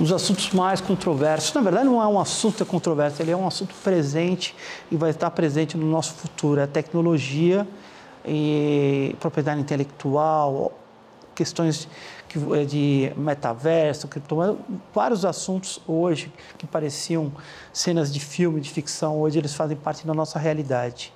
os assuntos mais controversos. Na verdade, não é um assunto é controverso, ele é um assunto presente e vai estar presente no nosso futuro. É tecnologia e propriedade intelectual, questões eh, de metaverso, criptomoedas, vários assuntos hoje que pareciam cenas de filme, de ficção, hoje eles fazem parte da nossa realidade.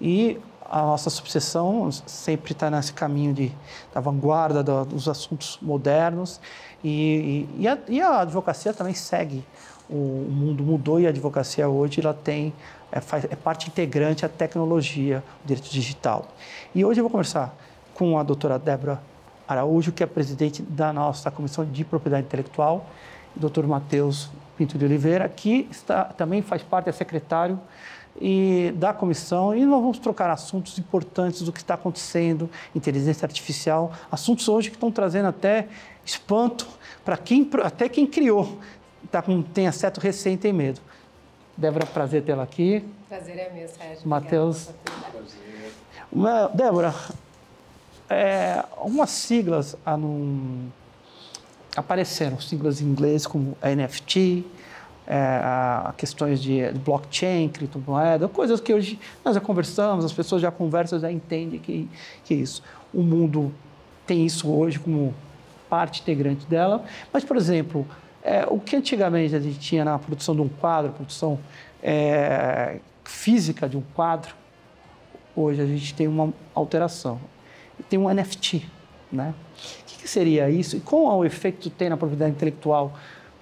E a nossa subseção sempre está nesse caminho de, da vanguarda dos assuntos modernos e, e, e, a, e a advocacia também segue. O, mundo mudou e a advocacia hoje ela tem é, faz, é parte integrante da tecnologia, o direito digital. E hoje eu vou conversar com a doutora Débora Araújo, que é presidente da nossa Comissão de Propriedade Intelectual, e o doutor Matheus Pinto de Oliveira, que está, também faz parte, é secretário e da comissão e nós vamos trocar assuntos importantes do que está acontecendo, inteligência artificial, assuntos hoje que estão trazendo até espanto para quem até quem criou tá com, tenha e tem medo. Débora, prazer tê-la aqui. Prazer é meu, Sérgio. Matheus. Débora, é, algumas siglas ah, apareceram, siglas em inglês como NFT, é, a questões de blockchain, criptomoeda, coisas que hoje nós já conversamos, as pessoas já conversam, já entendem que, que é isso. O mundo tem isso hoje como parte integrante dela, mas, por exemplo, é, o que antigamente a gente tinha na produção de um quadro, produção é, física de um quadro, hoje a gente tem uma alteração. Tem um NFT, né? O que, que seria isso e qual é o efeito que tem na propriedade intelectual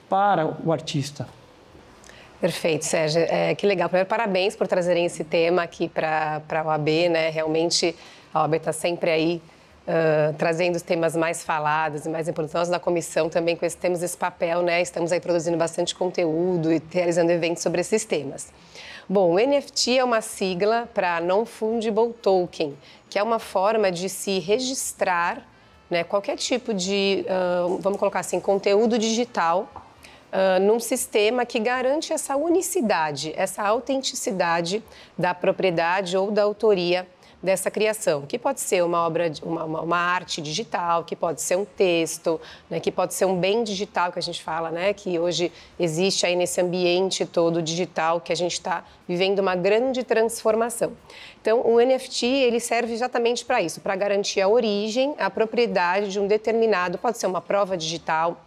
para o artista? Perfeito, Sérgio. É, que legal. Primeiro, parabéns por trazerem esse tema aqui para a OAB, né? Realmente, a OAB está sempre aí uh, trazendo os temas mais falados e mais importantes. Nós, da comissão, também com esse, temos esse papel, né? Estamos aí produzindo bastante conteúdo e realizando eventos sobre esses temas. Bom, o NFT é uma sigla para Non-Fungible Token, que é uma forma de se registrar né, qualquer tipo de, uh, vamos colocar assim, conteúdo digital Uh, num sistema que garante essa unicidade, essa autenticidade da propriedade ou da autoria dessa criação, que pode ser uma obra, uma, uma arte digital, que pode ser um texto, né, que pode ser um bem digital que a gente fala, né, que hoje existe aí nesse ambiente todo digital que a gente está vivendo uma grande transformação. Então, o NFT ele serve exatamente para isso, para garantir a origem, a propriedade de um determinado, pode ser uma prova digital,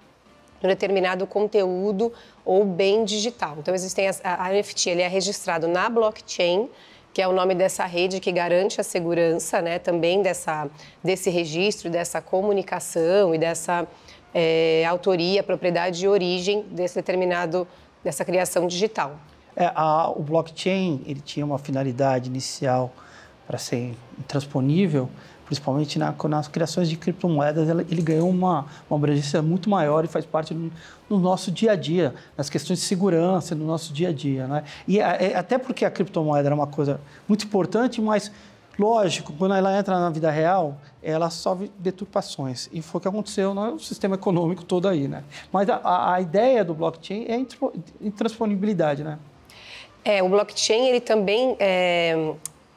de um determinado conteúdo ou bem digital. Então, existem as, a NFT ele é registrado na blockchain, que é o nome dessa rede que garante a segurança né, também dessa, desse registro, dessa comunicação e dessa é, autoria, propriedade e origem desse determinado, dessa criação digital. É, a, o blockchain ele tinha uma finalidade inicial para ser intransponível, principalmente na, nas criações de criptomoedas, ela, ele ganhou uma, uma abrangência muito maior e faz parte do, nosso dia a dia, nas questões de segurança, no nosso dia a dia. Né? E a, é, até porque a criptomoeda era uma coisa muito importante, mas Lógico, quando ela entra na vida real, ela sofre deturpações. E foi o que aconteceu no sistema econômico todo aí, né? Mas a, a ideia do blockchain é intransponíbilidade, né? É, o blockchain, ele também é,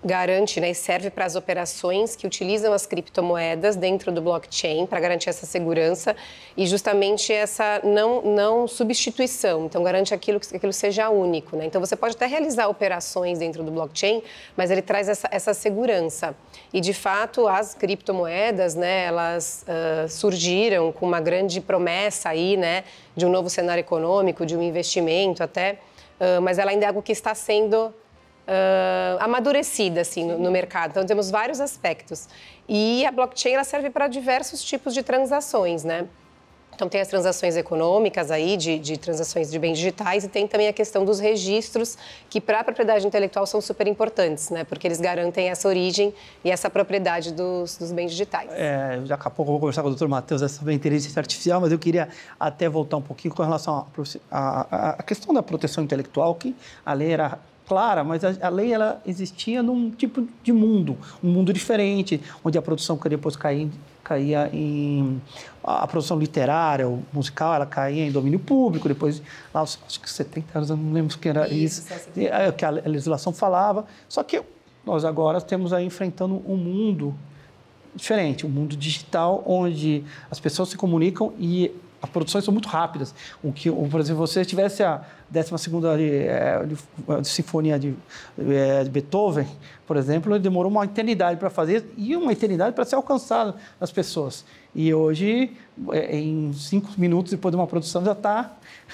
garante né, e serve para as operações que utilizam as criptomoedas dentro do blockchain para garantir essa segurança e justamente essa não, não substituição. Então, garante aquilo que aquilo seja único. Né? Então, você pode até realizar operações dentro do blockchain, mas ele traz essa, essa segurança. E, de fato, as criptomoedas, né, elas uh, surgiram com uma grande promessa aí, né, de um novo cenário econômico, de um investimento até, uh, mas ela ainda é algo que está sendo uh, amadurecida assim, no, no, mercado. Então, temos vários aspectos. E a blockchain ela serve para diversos tipos de transações, né? Então, tem as transações econômicas aí, de, de, transações de bens digitais, e tem também a questão dos registros, que para a propriedade intelectual são super importantes, né? Porque eles garantem essa origem e essa propriedade dos, dos bens digitais. É, daqui a pouco eu vou conversar com o doutor Matheus sobre a inteligência artificial, mas eu queria até voltar um pouquinho com relação à questão da proteção intelectual, que a lei era clara, mas a, a, lei ela existia num tipo de mundo, um mundo diferente, onde a produção que depois caía, caía em a, a produção literária, ou musical, ela caía em domínio público, depois lá acho que 70 anos, eu não lembro que era isso, isso é, é, que a legislação falava. Só que nós agora temos aí enfrentando um mundo diferente, um mundo digital onde as pessoas se comunicam e as produções são muito rápidas. O que, por exemplo, se você tivesse a 12 é, eh, Sinfonia de, eh, de, Beethoven, por exemplo, ele demorou uma eternidade para fazer e uma eternidade para ser alcançado nas pessoas. E hoje, eh, em cinco minutos depois de uma produção, já está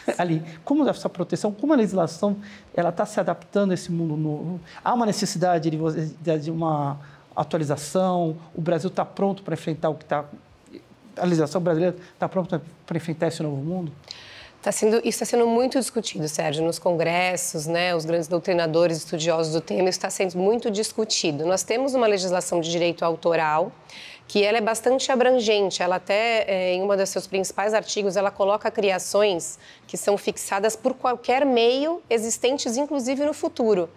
ali. Como essa proteção, como a legislação ela está se adaptando a esse mundo novo? Há uma necessidade de, de uma atualização, o Brasil está pronto para enfrentar o que está a legislação brasileira está pronta para enfrentar esse novo mundo? Tá sendo, isso está sendo muito discutido, Sérgio, nos congressos, né, os grandes doutrinadores, estudiosos do tema, isso está sendo muito discutido. Nós temos uma legislação de direito autoral que ela é bastante abrangente. Ela até, é, em um dos seus principais artigos, ela coloca criações que são fixadas por qualquer meio existentes, inclusive no futuro.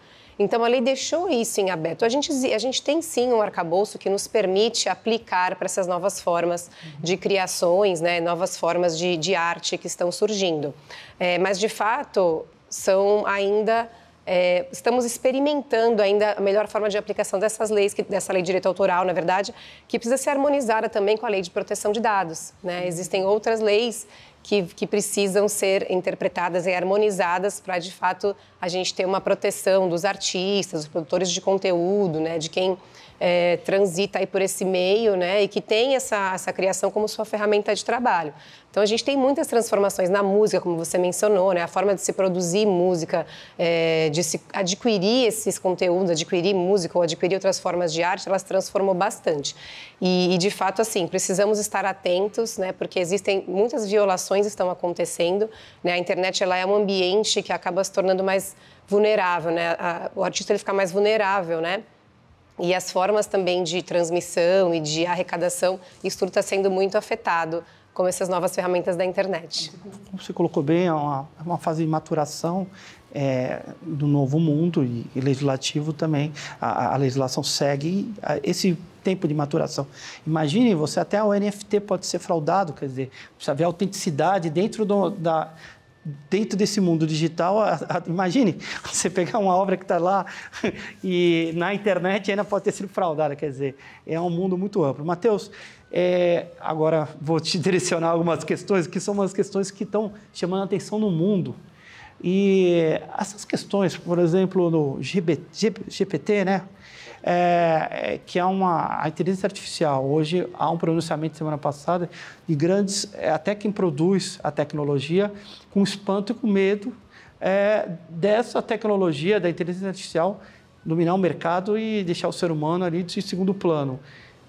Então, a lei deixou isso em aberto. A gente, a gente tem sim um arcabouço que nos permite aplicar para essas novas formas de criações, né, novas formas de, de arte que estão surgindo. É, mas, de fato, são ainda. É, estamos experimentando ainda a melhor forma de aplicação dessas leis, que, dessa lei de direito autoral, na verdade, que precisa ser harmonizada também com a lei de proteção de dados. Né? Existem outras leis que, que precisam ser interpretadas e harmonizadas para, de fato, a gente ter uma proteção dos artistas, dos produtores de conteúdo, né, de quem é, transita aí por esse meio, né? E que tem essa, essa criação como sua ferramenta de trabalho. Então a gente tem muitas transformações na música, como você mencionou, né? A forma de se produzir música, é, de se adquirir esses conteúdos, adquirir música ou adquirir outras formas de arte, elas transformou bastante. E, e de fato, assim, precisamos estar atentos, né? Porque existem muitas violações estão acontecendo. Né? A internet ela é um ambiente que acaba se tornando mais vulnerável, né? A, o artista ele fica mais vulnerável, né? e as formas também de transmissão e de arrecadação, isso tudo está sendo muito afetado com essas novas ferramentas da internet. Como você colocou bem, é uma, é uma fase de maturação é, do novo mundo e, e legislativo também. A, a legislação segue a, esse tempo de maturação. Imagine você, até o NFT pode ser fraudado, quer dizer, precisa ver autenticidade dentro do, da, dentro desse mundo digital, a, a, imagine você pegar uma obra que está lá e na internet ainda pode ter sido fraudada, quer dizer, é um mundo muito amplo. Mateus, é, agora vou te direcionar algumas questões que são umas questões que estão chamando a atenção no mundo. E essas questões, por exemplo, no GPT, né? É, é, que é uma a inteligência artificial. Hoje há um pronunciamento semana passada de grandes, é, até quem produz a tecnologia, com espanto e com medo é, dessa tecnologia da inteligência artificial dominar o mercado e deixar o ser humano ali de segundo plano.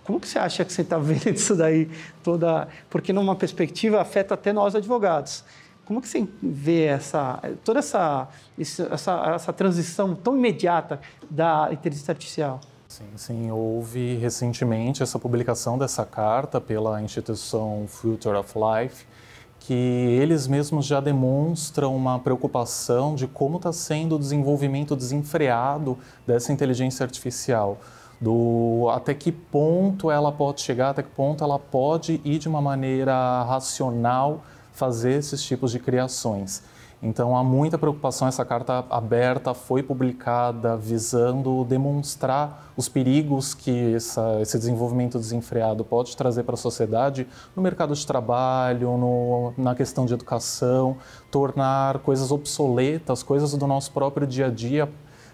Como que você acha que você está vendo isso daí toda? Porque numa perspectiva afeta até nós advogados. Como que você vê essa, toda essa, essa, essa transição tão imediata da inteligência artificial? Sim, sim, houve recentemente essa publicação dessa carta pela instituição Future of Life, que eles mesmos já demonstram uma preocupação de como está sendo o desenvolvimento desenfreado dessa inteligência artificial, do até que ponto ela pode chegar, até que ponto ela pode ir de uma maneira racional fazer esses tipos de criações. Então há muita preocupação. Essa carta aberta foi publicada visando demonstrar os perigos que essa, esse desenvolvimento desenfreado pode trazer para a sociedade no mercado de trabalho, no, na questão de educação, tornar coisas obsoletas, coisas do nosso próprio dia a dia,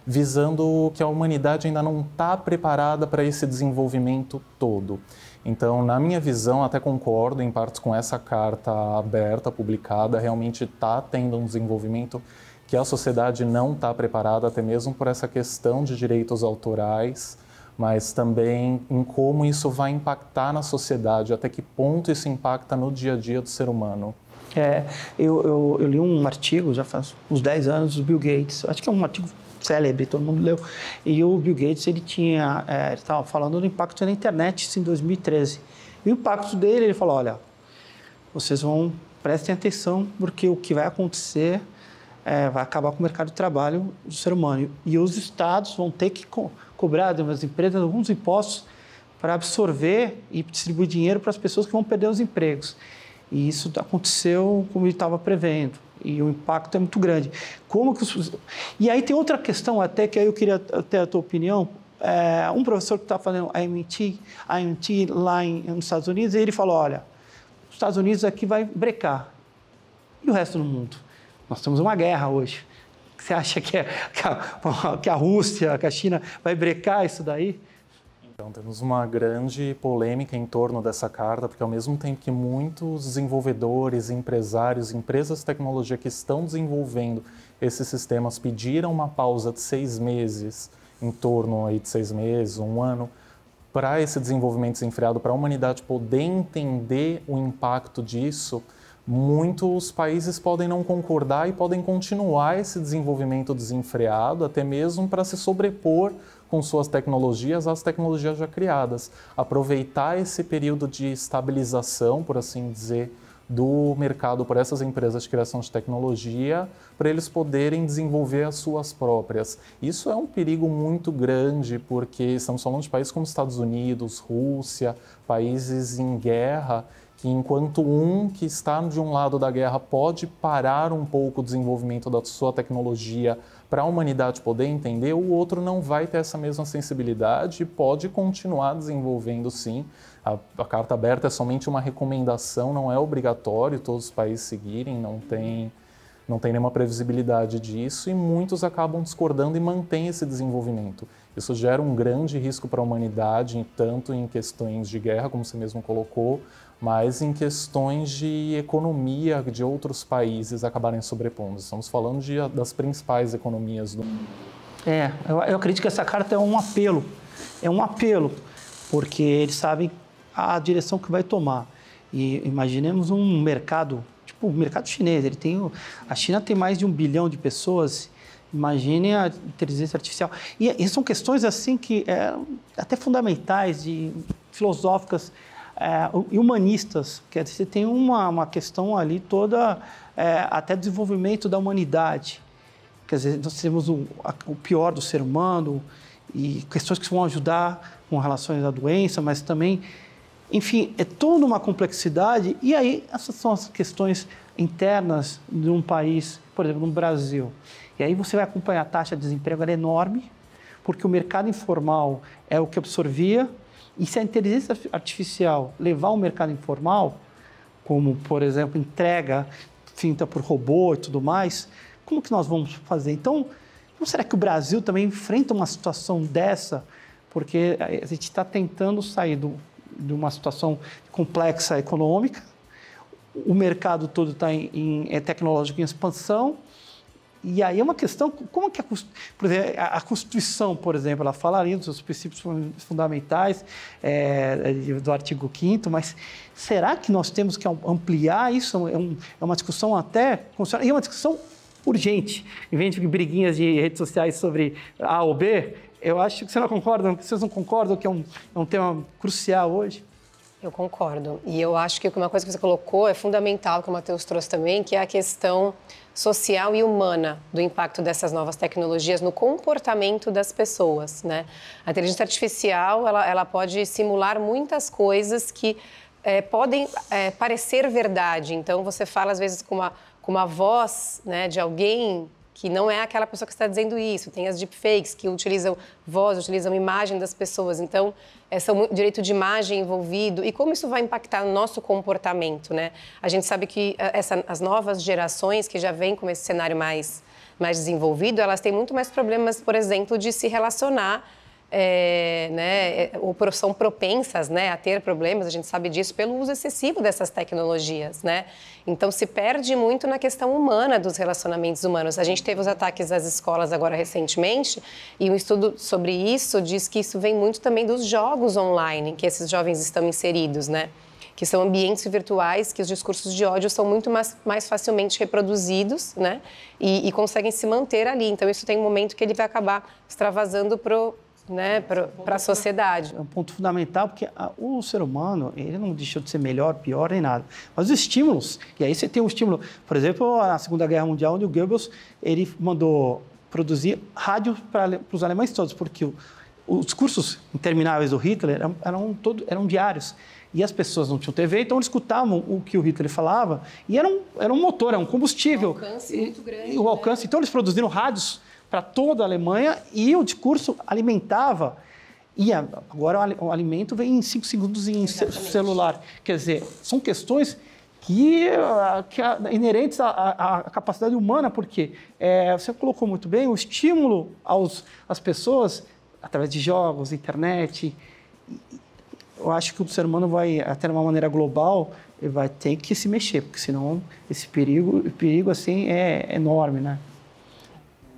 visando que a humanidade ainda não está preparada para esse desenvolvimento todo. Então, na minha visão, até concordo em partes com essa carta aberta, publicada, realmente está tendo um desenvolvimento que a sociedade não está preparada, até mesmo por essa questão de direitos autorais, mas também em como isso vai impactar na sociedade, até que ponto isso impacta no dia a dia do ser humano. É, eu, eu, eu li um artigo, já faz uns 10 anos, do Bill Gates, acho que é um artigo célebre, todo mundo leu. E o Bill Gates, ele tinha, é, estava falando do impacto na internet isso em 2013. E o impacto dele, ele falou, olha, vocês vão, prestem atenção, porque o que vai acontecer é, vai acabar com o mercado de trabalho do ser humano. E os estados vão ter que co cobrar das empresas alguns impostos para absorver e distribuir dinheiro para as pessoas que vão perder os empregos. E isso aconteceu como ele estava prevendo e o impacto é muito grande. Como que os... E aí tem outra questão até que aí eu queria ter a tua opinião. É, um professor que está fazendo IMT, MIT lá em, nos Estados Unidos, ele falou, olha, os Estados Unidos aqui vai brecar. E o resto do mundo? Nós temos uma guerra hoje. Você acha que, é, que, a, que a Rússia, que a China vai brecar isso daí? Então temos uma grande polêmica em torno dessa carta, porque ao mesmo tempo que muitos desenvolvedores, empresários, empresas de tecnologia que estão desenvolvendo esses sistemas pediram uma pausa de seis meses, em torno aí de seis meses, um ano, para esse desenvolvimento desenfreado, para a humanidade poder entender o impacto disso, muitos países podem não concordar e podem continuar esse desenvolvimento desenfreado, até mesmo para se sobrepor com suas tecnologias às tecnologias já criadas. Aproveitar esse período de estabilização, por assim dizer, do mercado por essas empresas de criação de tecnologia, para eles poderem desenvolver as suas próprias. Isso é um perigo muito grande, porque estamos falando de países como Estados Unidos, Rússia, países em guerra, que enquanto um que está de um lado da guerra pode parar um pouco o desenvolvimento da sua tecnologia para a humanidade poder entender, o outro não vai ter essa mesma sensibilidade e pode continuar desenvolvendo sim. A, a carta aberta é somente uma recomendação, não é obrigatório todos os países seguirem, não tem não tem nenhuma previsibilidade disso e muitos acabam discordando e mantêm esse desenvolvimento. Isso gera um grande risco para a humanidade, tanto em questões de guerra, como você mesmo colocou, mas em questões de economia de outros países acabarem sobrepondo. Estamos falando de, das principais economias do mundo. É, eu, eu acredito que essa carta é um apelo, é um apelo, porque eles sabem a direção que vai tomar. E imaginemos um mercado, tipo o mercado chinês, ele tem, a China tem mais de um bilhão de pessoas, Imaginem a inteligência artificial. E, e, são questões assim que é, até fundamentais, de, filosóficas, é, humanistas, quer dizer, tem uma, uma questão ali toda, é, até desenvolvimento da humanidade. Quer dizer, nós temos o, o pior do ser humano e questões que vão ajudar com relações à doença, mas também, enfim, é toda uma complexidade. E aí, essas são as questões internas de um país, por exemplo, no Brasil. E aí você vai acompanhar a taxa de desemprego, ela é enorme, porque o mercado informal é o que absorvia e se a inteligência artificial levar o mercado informal, como, por exemplo, entrega finta por robô e tudo mais, como que nós vamos fazer? Então, não será que o Brasil também enfrenta uma situação dessa? Porque eh, a gente está tentando sair do, de uma situação complexa econômica, o mercado todo está em, em, é tecnológico em expansão, e aí é uma questão, como que a, por exemplo, a Constituição, por exemplo, ela falaria dos seus princípios fundamentais é, do artigo 5 mas será que nós temos que ampliar isso? É, um, é uma discussão até, e é uma discussão urgente, em vez de briguinhas de redes sociais sobre A ou B, eu acho que você não concorda, vocês não concordam que é um, é um tema crucial hoje? Eu concordo. E eu acho que uma coisa que você colocou é fundamental, que o Matheus trouxe também, que é a questão social e humana do impacto dessas novas tecnologias no comportamento das pessoas, né? A inteligência artificial, ela, ela pode simular muitas coisas que é, podem é, parecer verdade. Então, você fala, às vezes, com uma, com uma voz né, de alguém que não é aquela pessoa que está dizendo isso. Tem as deepfakes, que utilizam voz, utilizam imagem das pessoas. Então, é, são direito de imagem envolvido. E como isso vai impactar no nosso comportamento, né? A gente sabe que é, essa, as novas gerações que já vêm com esse cenário mais mais desenvolvido, elas têm muito mais problemas, por exemplo, de se relacionar é, né, é, ou são propensas né, a ter problemas, a gente sabe disso, pelo uso excessivo dessas tecnologias. Né? Então, se perde muito na questão humana dos relacionamentos humanos. A gente teve os ataques às escolas agora recentemente, e um estudo sobre isso diz que isso vem muito também dos jogos online que esses jovens estão inseridos, né? que são ambientes virtuais que os discursos de ódio são muito mais, mais facilmente reproduzidos, né? E, e conseguem se manter ali. Então, isso tem um momento que ele vai acabar extravasando para né, para a sociedade. É um ponto fundamental, porque a, o ser humano, ele não deixou de ser melhor, pior, nem nada. Mas os estímulos, e aí você tem um estímulo, por exemplo, a Segunda Guerra Mundial, onde o Goebbels, ele mandou produzir rádio para os alemães todos, porque o, os cursos intermináveis do Hitler eram, eram, todo, eram diários e as pessoas não tinham TV, então eles escutavam o que o Hitler falava e era um, era um motor, era um combustível. O alcance e, muito grande. E o né? alcance. Né? Então eles produziram rádios para toda a Alemanha e o discurso alimentava. E agora o alimento vem em cinco segundos em Exatamente. celular. Quer dizer, são questões que, ah, que inerentes à, à, à, capacidade humana, porque é, você colocou muito bem o estímulo aos, às pessoas através de jogos, internet. Eu acho que o ser humano vai, até de uma maneira global, vai ter que se mexer, porque senão esse perigo, perigo assim é enorme, né?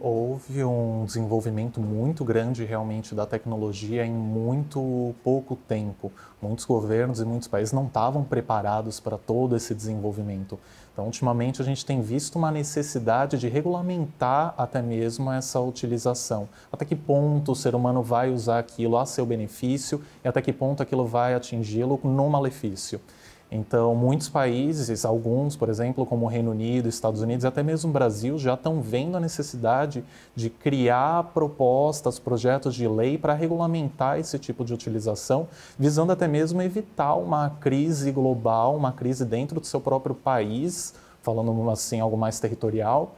Houve um desenvolvimento muito grande realmente da tecnologia em muito pouco tempo. Muitos governos e muitos países não estavam preparados para todo esse desenvolvimento. Então, ultimamente, a gente tem visto uma necessidade de regulamentar até mesmo essa utilização. Até que ponto o ser humano vai usar aquilo a seu benefício e até que ponto aquilo vai atingi-lo no malefício. Então, muitos países, alguns, por exemplo, como o Reino Unido, Estados Unidos, até mesmo o Brasil, já estão vendo a necessidade de criar propostas, projetos de lei para regulamentar esse tipo de utilização, visando até mesmo evitar uma crise global, uma crise dentro do seu próprio país, falando assim algo mais territorial,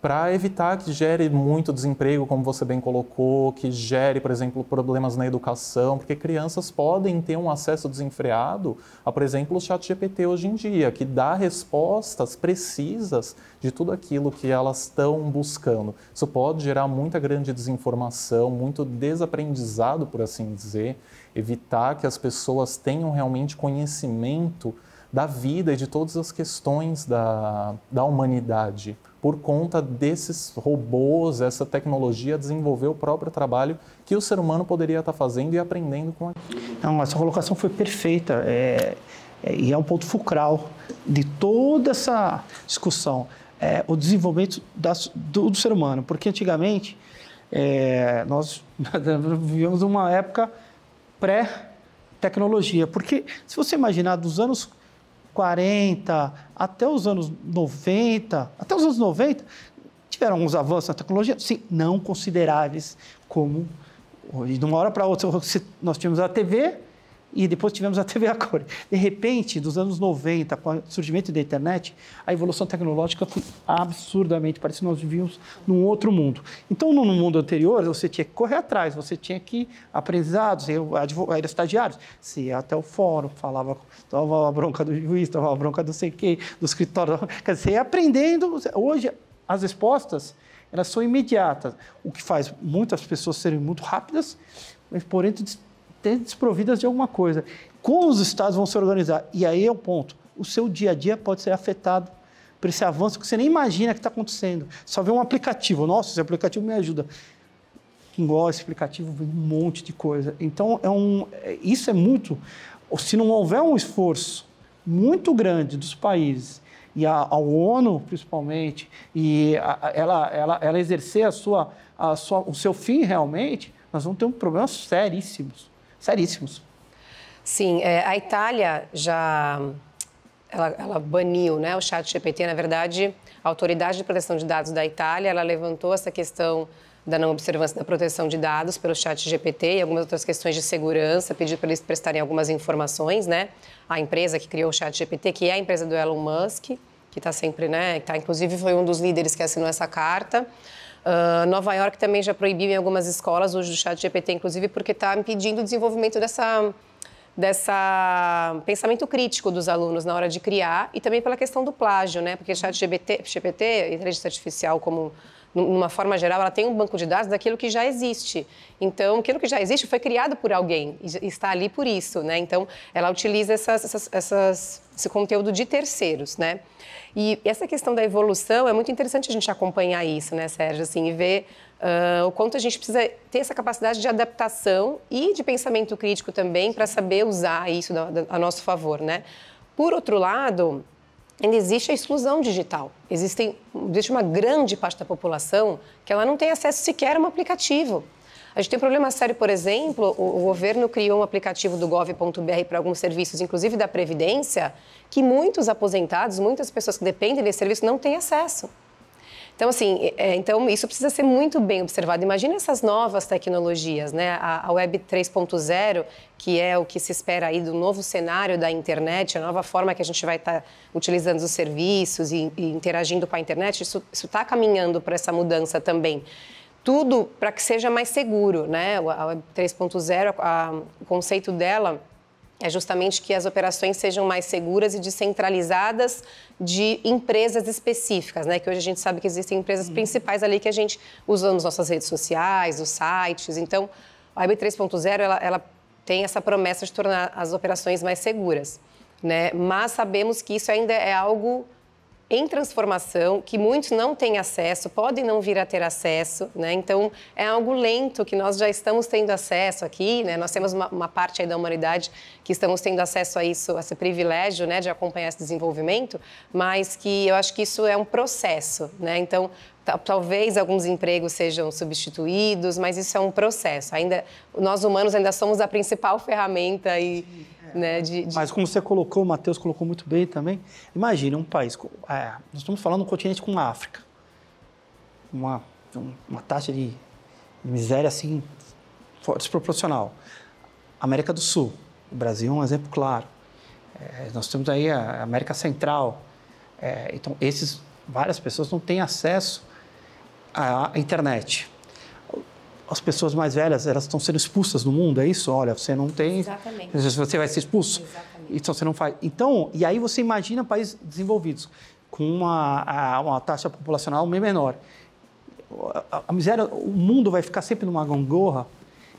para evitar que gere muito desemprego, como você bem colocou, que gere, por exemplo, problemas na educação, porque crianças podem ter um acesso desenfreado a, por exemplo, o chat GPT hoje em dia, que dá respostas precisas de tudo aquilo que elas estão buscando. Isso pode gerar muita grande desinformação, muito desaprendizado, por assim dizer, evitar que as pessoas tenham realmente conhecimento da vida e de todas as questões da, da humanidade por conta desses robôs, essa tecnologia desenvolver o próprio trabalho que o ser humano poderia estar fazendo e aprendendo com aquilo. Não, essa colocação foi perfeita é, é, e é um ponto fulcral de toda essa discussão, é, o desenvolvimento do, do, ser humano, porque antigamente é, nós vivemos uma época pré-tecnologia, porque se você imaginar dos anos 40 até os anos 90, até os anos 90, tiveram alguns avanços na tecnologia, sim, não consideráveis como hoje. De uma hora para outra, nós tínhamos a TV, e depois tivemos a TV a cor. De repente, dos anos 90, com o surgimento da internet, a evolução tecnológica foi absurdamente que Nós vivíamos num outro mundo. Então, no mundo anterior, você tinha que correr atrás, você tinha que aprendizados você era estagiário, você ia até o fórum, falava, tomava a bronca do juiz, tomava a bronca do sei quê, do escritório. Quer dizer, você ia aprendendo. Hoje, as respostas, elas são imediatas, o que faz muitas pessoas serem muito rápidas, mas, porém, desprovidas de alguma coisa. Como os estados vão se organizar? E aí é o ponto. O seu dia a dia pode ser afetado por esse avanço que você nem imagina que está acontecendo. Só vê um aplicativo. Nossa, esse aplicativo me ajuda. Quem gosta desse aplicativo vê um monte de coisa. Então, é um, é, isso é muito. Se não houver um esforço muito grande dos países e a, a ONU, principalmente, e a, ela, ela, ela exercer a sua, a sua, o seu fim realmente, nós vamos ter um problemas seríssimos seríssimos. Sim, é, a Itália já ela, ela, baniu né, o chat GPT. Na verdade, a Autoridade de Proteção de Dados da Itália ela levantou essa questão da não observância da proteção de dados pelo chat GPT e algumas outras questões de segurança, pediu para eles prestarem algumas informações, né? A empresa que criou o chat GPT, que é a empresa do Elon Musk, que está sempre, né? Tá, inclusive foi um dos líderes que assinou essa carta. Ah, Nova York também já proibiu em algumas escolas hoje do chat GPT, inclusive porque está impedindo o desenvolvimento dessa dessa pensamento crítico dos alunos na hora de criar e também pela questão do plágio, né? Porque o chat GPT, GPT inteligência artificial como numa forma geral, ela tem um banco de dados daquilo que já existe. Então, aquilo que já existe foi criado por alguém e está ali por isso, né? Então, ela utiliza essas, essas, essas, esse conteúdo de terceiros, né? E essa questão da evolução é muito interessante a gente acompanhar isso, né, Sérgio? Assim, e ver uh, o quanto a gente precisa ter essa capacidade de adaptação e de pensamento crítico também para saber usar isso a nosso favor, né? Por outro lado, ainda existe a exclusão digital. Existem, existe uma grande parte da população que ela não tem acesso sequer a um aplicativo. A gente tem um problema sério, por exemplo, o, o governo criou um aplicativo do gov.br para alguns serviços, inclusive da Previdência, que muitos aposentados, muitas pessoas que dependem desse serviço não têm acesso. Então, assim, é, então isso precisa ser muito bem observado. Imagina essas novas tecnologias, né? A, a Web 3.0, que é o que se espera aí do novo cenário da internet, a nova forma que a gente vai estar tá utilizando os serviços e, e interagindo com a internet, isso está caminhando para essa mudança também tudo para que seja mais seguro, né? A Web 3.0, o conceito dela é justamente que as operações sejam mais seguras e descentralizadas de empresas específicas, né? Que hoje a gente sabe que existem empresas uhum. principais ali que a gente usa nas nossas redes sociais, os sites. Então, a Web 3.0 ela, ela tem essa promessa de tornar as operações mais seguras, né? Mas sabemos que isso ainda é algo em transformação, que muitos não têm acesso, podem não vir a ter acesso, né? Então, é algo lento que nós já estamos tendo acesso aqui, né? Nós temos uma, uma parte da humanidade que estamos tendo acesso a isso, a esse privilégio, né, de acompanhar esse desenvolvimento, mas que eu acho que isso é um processo, né? Então, talvez alguns empregos sejam substituídos, mas isso é um processo. Ainda nós humanos ainda somos a principal ferramenta e Sim é. Né, de, de... Mas como você colocou, o Matheus colocou muito bem também, imagine um país, é, nós estamos falando um continente como a África, uma, uma taxa de miséria assim desproporcional. América do Sul, o Brasil é um exemplo claro. É, nós temos aí a América Central. É, então, esses várias pessoas não têm acesso à internet as pessoas mais velhas elas estão sendo expulsas do mundo, é isso? Olha, você não tem. Exatamente. Você vai ser expulso. Exatamente. Então você não faz. Então, e aí você imagina países desenvolvidos com uma, uma taxa populacional meio menor. A, a miséria, o mundo vai ficar sempre numa gangorra.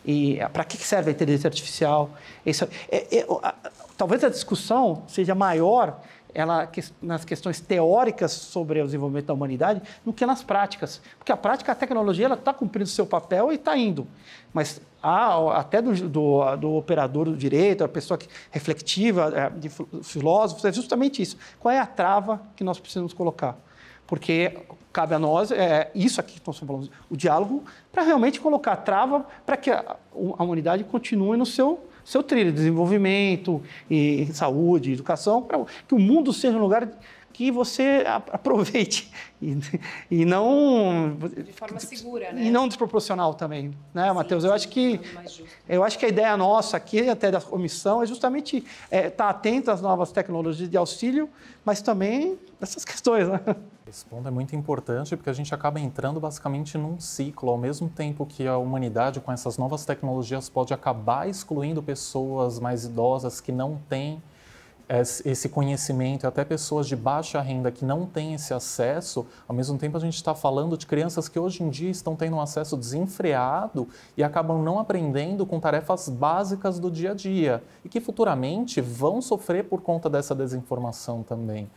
E para que serve a inteligência artificial? Isso, é, é, é a, talvez a discussão seja maior ela, nas questões teóricas sobre o desenvolvimento da humanidade do que nas práticas. Porque a prática, a tecnologia, ela está cumprindo seu papel e está indo. Mas há, até do, do, do, operador do direito, a pessoa que, reflexiva, é, de filósofos, é justamente isso. Qual é a trava que nós precisamos colocar? Porque cabe a nós, é, isso aqui que nós falando, o diálogo, para realmente colocar a trava para que a, a humanidade continue no seu seu trilho, desenvolvimento, e saúde, educação, para que o mundo seja um lugar que você aproveite e, e não de forma segura, né? E não desproporcional também, né, Matheus? Eu acho que é eu acho que a ideia nossa aqui até da comissão é justamente estar é, tá atento às novas tecnologias de auxílio, mas também essas questões, né? Esse ponto é muito importante porque a gente acaba entrando basicamente num ciclo. Ao mesmo tempo que a humanidade, com essas novas tecnologias, pode acabar excluindo pessoas mais idosas que não têm esse conhecimento, até pessoas de baixa renda que não têm esse acesso, ao mesmo tempo a gente está falando de crianças que hoje em dia estão tendo um acesso desenfreado e acabam não aprendendo com tarefas básicas do dia a dia e que futuramente vão sofrer por conta dessa desinformação também.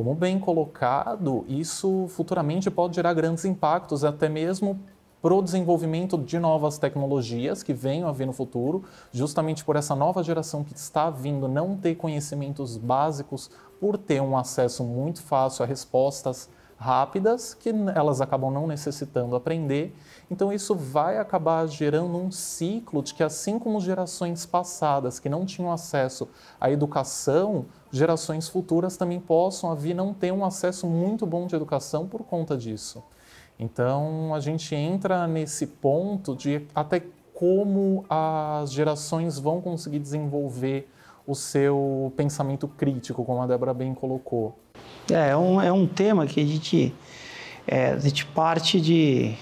Como bem colocado, isso futuramente pode gerar grandes impactos, até mesmo para o desenvolvimento de novas tecnologias que venham a vir no futuro, justamente por essa nova geração que está vindo não ter conhecimentos básicos, por ter um acesso muito fácil a respostas rápidas que elas acabam não necessitando aprender. Então isso vai acabar gerando um ciclo de que assim como gerações passadas que não tinham acesso à educação, gerações futuras também possam vir não ter um acesso muito bom de educação por conta disso. Então a gente entra nesse ponto de até como as gerações vão conseguir desenvolver o seu pensamento crítico, como a Débora bem colocou. É, é um, é um tema que a gente, é, a gente parte de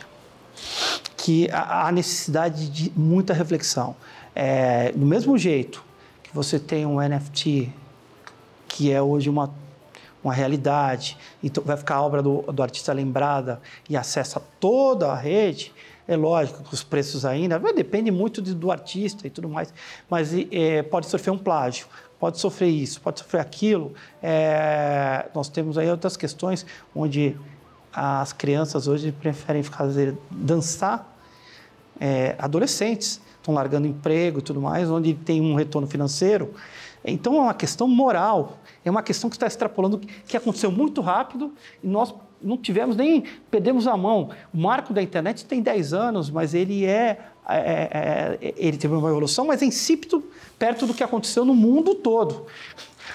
que há necessidade de muita reflexão. É, do mesmo jeito que você tem um NFT, que é hoje uma, uma realidade, e vai ficar a obra do, do artista lembrada e acessa toda a rede, é lógico que os preços ainda, depende muito de, do artista e tudo mais, mas é, pode sofrer um plágio, pode sofrer isso, pode sofrer aquilo. É, nós temos aí outras questões onde as crianças hoje preferem fazer dançar é, adolescentes, estão largando emprego e tudo mais, onde tem um retorno financeiro. Então é uma questão moral, é uma questão que está extrapolando, que aconteceu muito rápido e nós não tivemos nem, perdemos a mão. O marco da internet tem 10 anos, mas ele é, é, é, é ele teve uma evolução, mas é incipito perto do que aconteceu no mundo todo.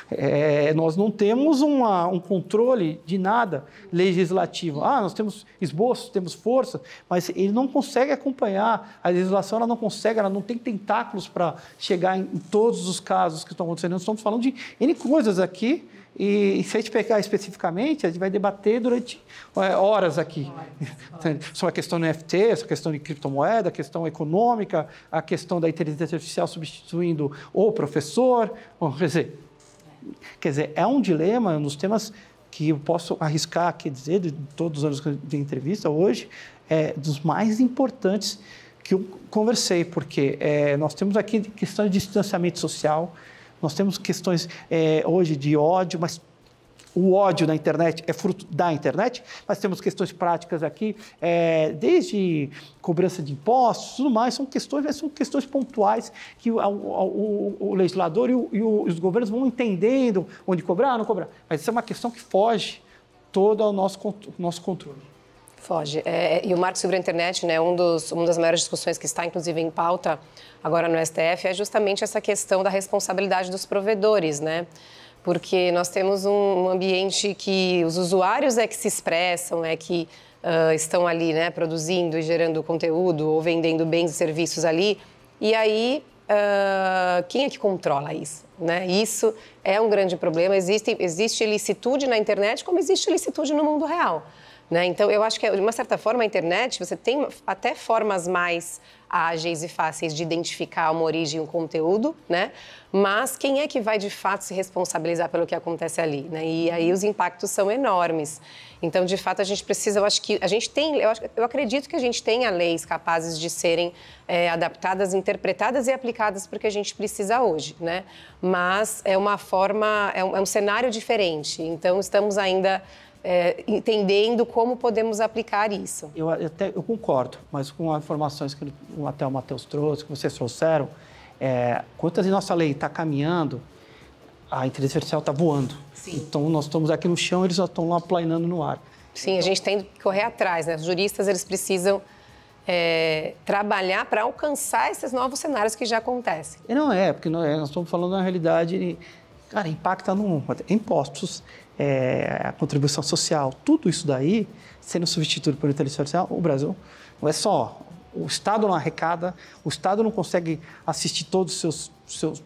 É, nós não temos uma, um controle de nada legislativo. Ah, nós temos esboço, temos força, mas ele não consegue acompanhar. A legislação ela não consegue, ela não tem tentáculos para chegar em, todos os casos que estão acontecendo. Nós estamos falando de N coisas aqui. E se a gente pegar especificamente, a gente vai debater durante é, horas aqui. Sobre a questão do NFT, a questão de criptomoeda, a questão econômica, a questão da inteligência artificial substituindo o professor. Bom, quer dizer, Quer dizer, é um dilema nos é temas que eu posso arriscar aqui dizer, de todos os anos de entrevista, hoje, é dos mais importantes que eu conversei, porque é, nós temos aqui questões de distanciamento social, nós temos questões é, hoje de ódio, mas o ódio na internet é fruto da internet, mas temos questões práticas aqui, é, desde cobrança de impostos, tudo mais, são questões, mas são questões pontuais que o, o, o legislador e, o, e os governos vão entendendo onde cobrar, não cobrar. Mas isso é uma questão que foge todo ao nosso, nosso controle. Foge. É, e o marco sobre a internet, né, um dos, uma das maiores discussões que está, inclusive, em pauta agora no STF, é justamente essa questão da responsabilidade dos provedores, né? porque nós temos um, ambiente que os usuários é que se expressam, é que uh, estão ali, né, produzindo e gerando conteúdo ou vendendo bens e serviços ali. E aí, uh, quem é que controla isso? Né? Isso é um grande problema. Existe, existe ilicitude na internet, como existe ilicitude no mundo real. Né? Então, eu acho que, é, de uma certa forma, a internet, você tem até formas mais ágeis e fáceis de identificar uma origem, um conteúdo, né? Mas quem é que vai, de fato, se responsabilizar pelo que acontece ali? Né? E aí os impactos são enormes. Então, de fato, a gente precisa, eu acho que a gente tem, eu, acho, eu acredito que a gente tenha leis capazes de serem é, adaptadas, interpretadas e aplicadas para o que a gente precisa hoje, né? Mas é uma forma, é um, é um cenário diferente. Então, estamos ainda é, entendendo como podemos aplicar isso. Eu, eu, até, eu concordo, mas com as informações que até o Matheus trouxe, que vocês trouxeram, é, quantas em nossa lei está caminhando, a inteligência artificial está voando. Sim. Então, nós estamos aqui no chão, eles já estão lá planeando no ar. Sim, então... a gente tem que correr atrás, né? Os juristas, eles precisam é, trabalhar para alcançar esses novos cenários que já acontecem. Não é, porque nós, é, nós estamos falando na realidade, cara, impacta no impostos, é, a contribuição social, tudo isso daí sendo substituído pelo inteligência artificial, o Brasil não é só o Estado não arrecada, o Estado não consegue assistir todos os seus, seus,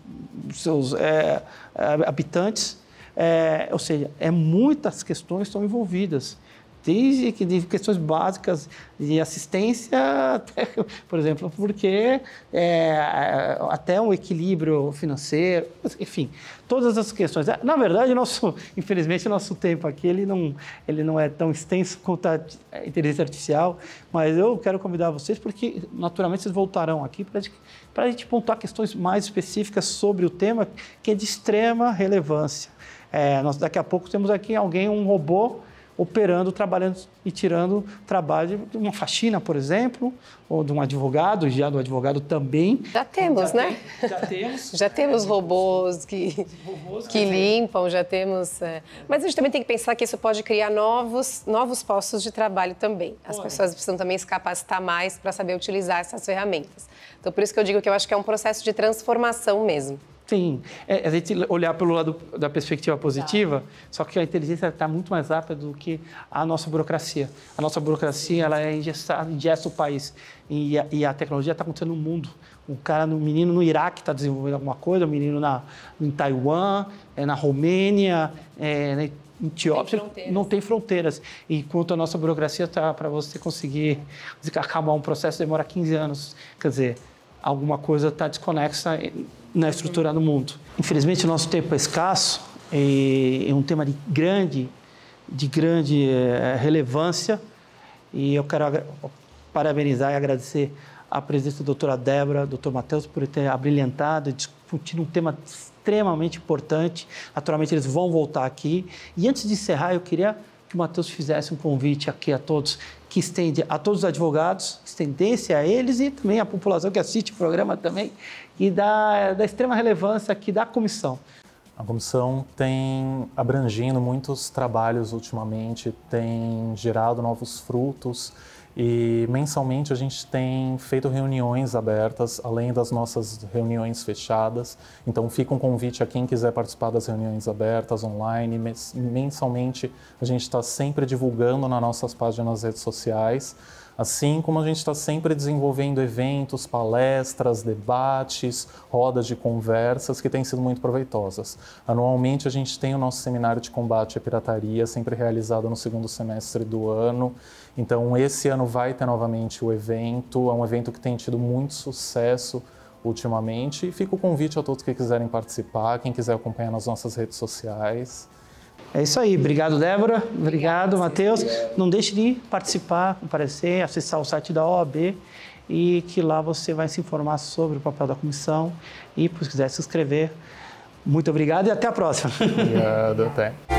seus é, é habitantes, é, ou seja, é muitas questões estão envolvidas desde que de questões básicas de assistência, até, por exemplo, porque é, é, até um equilíbrio financeiro, enfim, todas as questões. Na verdade, nosso, infelizmente, nosso tempo aqui ele não, ele não é tão extenso quanto a inteligência artificial, mas eu quero convidar vocês porque naturalmente vocês voltarão aqui para para a gente pontuar questões mais específicas sobre o tema que é de extrema relevância. É, nós daqui a pouco temos aqui alguém, um robô, operando, trabalhando e tirando trabalho de uma faxina, por exemplo, ou de um advogado, já do advogado também. Já temos, já né? Tem, já temos. já temos robôs que, robôs que limpam, já temos... É. Mas a gente também tem que pensar que isso pode criar novos, novos postos de trabalho também. As Olha. pessoas precisam também se capacitar mais para saber utilizar essas ferramentas. Então, por isso que eu digo que eu acho que é um processo de transformação mesmo. Sim, é, a gente olhar pelo lado da perspectiva tá. positiva, tá. só que a inteligência está muito mais rápida do que a nossa burocracia. A nossa burocracia ela é ingestada, ingesta o país e a, e a tecnologia está acontecendo no mundo. Um cara, um menino no Iraque está desenvolvendo alguma coisa, um menino na, em Taiwan, é, na Romênia, é, na Etiópia, tem não tem fronteiras. Enquanto a nossa burocracia está para você conseguir acabar um processo demora 15 anos. Quer dizer, alguma coisa está desconexa na estrutura do mundo. Infelizmente, o nosso tempo é escasso, é um tema de grande, de grande eh, relevância, e eu quero parabenizar e agradecer a presença da doutora Débora, doutor Matheus, por ter abrilhantado, discutindo um tema extremamente importante. Naturalmente, eles vão voltar aqui. E antes de encerrar, eu queria que o Matheus fizesse um convite aqui a todos que estende a todos os advogados, estendência a eles e também a população que assiste o programa também, e da, da extrema relevância aqui da comissão. A comissão tem abrangindo muitos trabalhos ultimamente, tem gerado novos frutos e mensalmente a gente tem feito reuniões abertas, além das nossas reuniões fechadas. Então fica um convite a quem quiser participar das reuniões abertas online. Mensalmente a gente está sempre divulgando nas nossas páginas nas redes sociais, assim como a gente está sempre desenvolvendo eventos, palestras, debates, rodas de conversas que têm sido muito proveitosas. Anualmente a gente tem o nosso seminário de combate à pirataria, sempre realizado no segundo semestre do ano. Então, esse ano vai ter novamente o evento, é um evento que tem tido muito sucesso ultimamente. E fica o convite a todos que quiserem participar, quem quiser acompanhar nas nossas redes sociais. É isso aí. Obrigado, Débora. Obrigado, Matheus. Não deixe de participar, comparecer, acessar o site da OAB e que lá você vai se informar sobre o papel da comissão e, se quiser se inscrever. Muito obrigado e até a próxima. Obrigado, até.